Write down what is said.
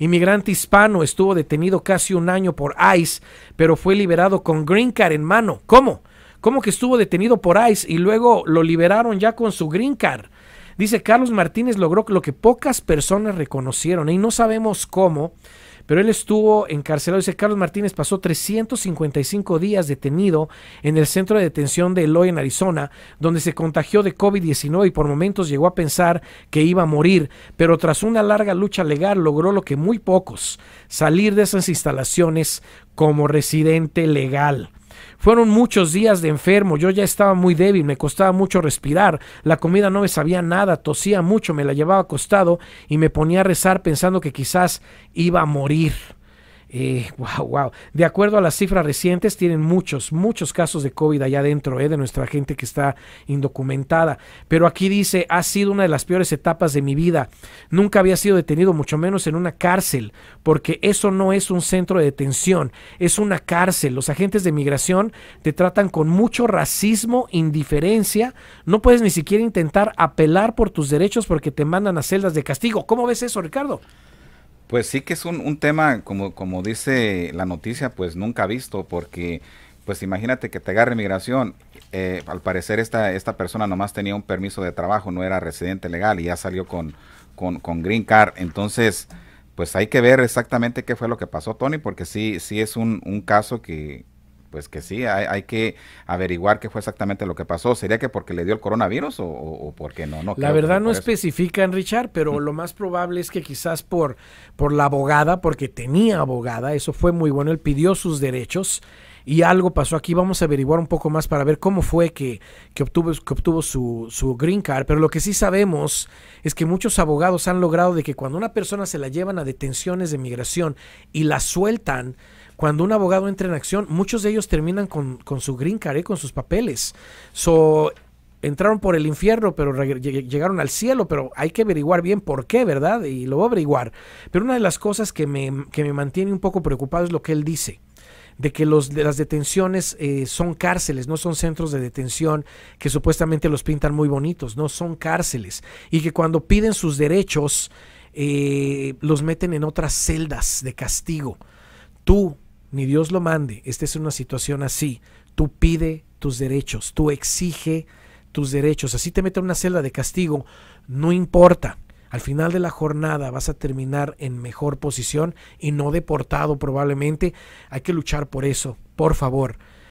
Inmigrante hispano estuvo detenido casi un año por ICE, pero fue liberado con green card en mano. ¿Cómo? ¿Cómo que estuvo detenido por ICE y luego lo liberaron ya con su green card? Dice Carlos Martínez logró lo que pocas personas reconocieron y no sabemos cómo, pero él estuvo encarcelado, dice Carlos Martínez, pasó 355 días detenido en el centro de detención de Eloy en Arizona, donde se contagió de COVID-19 y por momentos llegó a pensar que iba a morir, pero tras una larga lucha legal logró lo que muy pocos, salir de esas instalaciones como residente legal. Fueron muchos días de enfermo, yo ya estaba muy débil, me costaba mucho respirar, la comida no me sabía nada, tosía mucho, me la llevaba acostado y me ponía a rezar pensando que quizás iba a morir wow, eh, wow. De acuerdo a las cifras recientes, tienen muchos, muchos casos de COVID allá dentro eh, de nuestra gente que está indocumentada. Pero aquí dice, ha sido una de las peores etapas de mi vida. Nunca había sido detenido, mucho menos en una cárcel, porque eso no es un centro de detención, es una cárcel. Los agentes de migración te tratan con mucho racismo, indiferencia. No puedes ni siquiera intentar apelar por tus derechos porque te mandan a celdas de castigo. ¿Cómo ves eso, Ricardo? Pues sí que es un, tema, como, como dice la noticia, pues nunca visto, porque pues imagínate que te agarre migración. Eh, al parecer esta, esta persona nomás tenía un permiso de trabajo, no era residente legal y ya salió con, con, Green Card. Entonces, pues hay que ver exactamente qué fue lo que pasó, Tony, porque sí, sí es un, un caso que pues que sí, hay, que averiguar qué fue exactamente lo que pasó. ¿Sería que porque le dio el coronavirus o, porque no? no la verdad no especifican, Richard, pero lo más probable es que quizás por, por la abogada, porque tenía abogada, eso fue muy bueno, él pidió sus derechos y algo pasó aquí. Vamos a averiguar un poco más para ver cómo fue que, que obtuvo, que obtuvo su, su, green card. Pero lo que sí sabemos es que muchos abogados han logrado de que cuando una persona se la llevan a detenciones de migración y la sueltan, cuando un abogado entra en acción, muchos de ellos terminan con, su green card, eh, con sus papeles. entraron por el infierno, pero llegaron al cielo, pero hay que averiguar bien por qué, ¿verdad? Y lo voy a averiguar. Pero una de las cosas que me, mantiene un poco preocupado es lo que él dice de que los, las detenciones eh, son cárceles, no son centros de detención que supuestamente los pintan muy bonitos, no son cárceles. Y que cuando piden sus derechos, eh, los meten en otras celdas de castigo. Tú, ni Dios lo mande, esta es una situación así, tú pide tus derechos, tú exige tus derechos. Así te mete en una celda de castigo, no importa. Al final de la jornada vas a terminar en mejor posición y no deportado probablemente. Hay que luchar por eso, por favor.